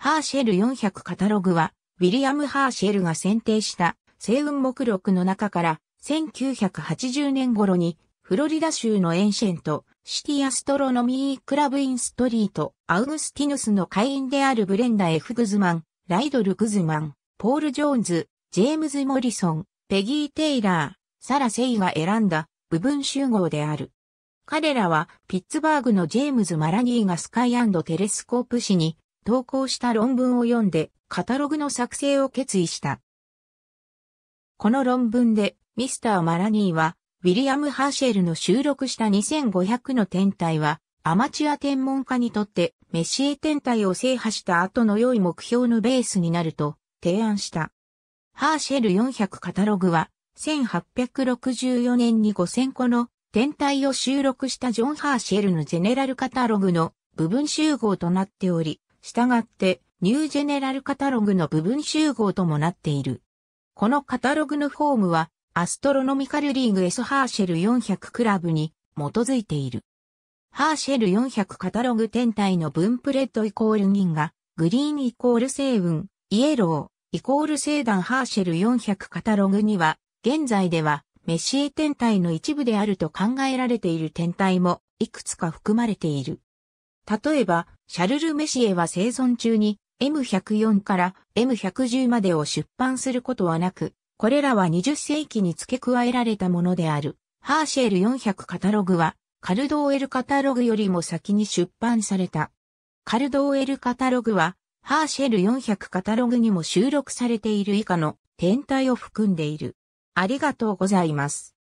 ハーシェル400カタログは、ウィリアム・ハーシェルが選定した星雲目録の中から、1980年頃に、フロリダ州のエンシェント、シティアストロノミークラブインストリート、アウグスティヌスの会員であるブレンダ・エフグズマン、ライドル・グズマン、ポール・ジョーンズ、ジェームズ・モリソン、ペギー・テイラー、サラ・セイが選んだ部分集合である。彼らはピッツバーグのジェームズ・マラニーがスカイテレスコープ誌に投稿した論文を読んで、カタログの作成を決意した。この論文で、ミスター・マラニーは、ウィリアム・ハーシェルの収録した2500の天体は、アマチュア天文家にとってメシエ天体を制覇した後の良い目標のベースになると提案した。ハーシェル400カタログは1864年に5000個の天体を収録したジョン・ハーシェルのゼネラルカタログの部分集合となっており、従ってニュージェネラルカタログの部分集合ともなっている。このカタログのフォームはアストロノミカルリーグ S ハーシェル400クラブに基づいている。ハーシェル400カタログ天体の分プレッドイコール銀河、グリーンイコール星雲、イエロー、イコール星団ハーシェル400カタログには、現在ではメシエ天体の一部であると考えられている天体もいくつか含まれている。例えば、シャルル・メシエは生存中に M104 から M110 までを出版することはなく、これらは20世紀に付け加えられたものである。ハーシェル400カタログは、カルドーエルカタログよりも先に出版された。カルドーエルカタログは、ハーシェル400カタログにも収録されている以下の天体を含んでいる。ありがとうございます。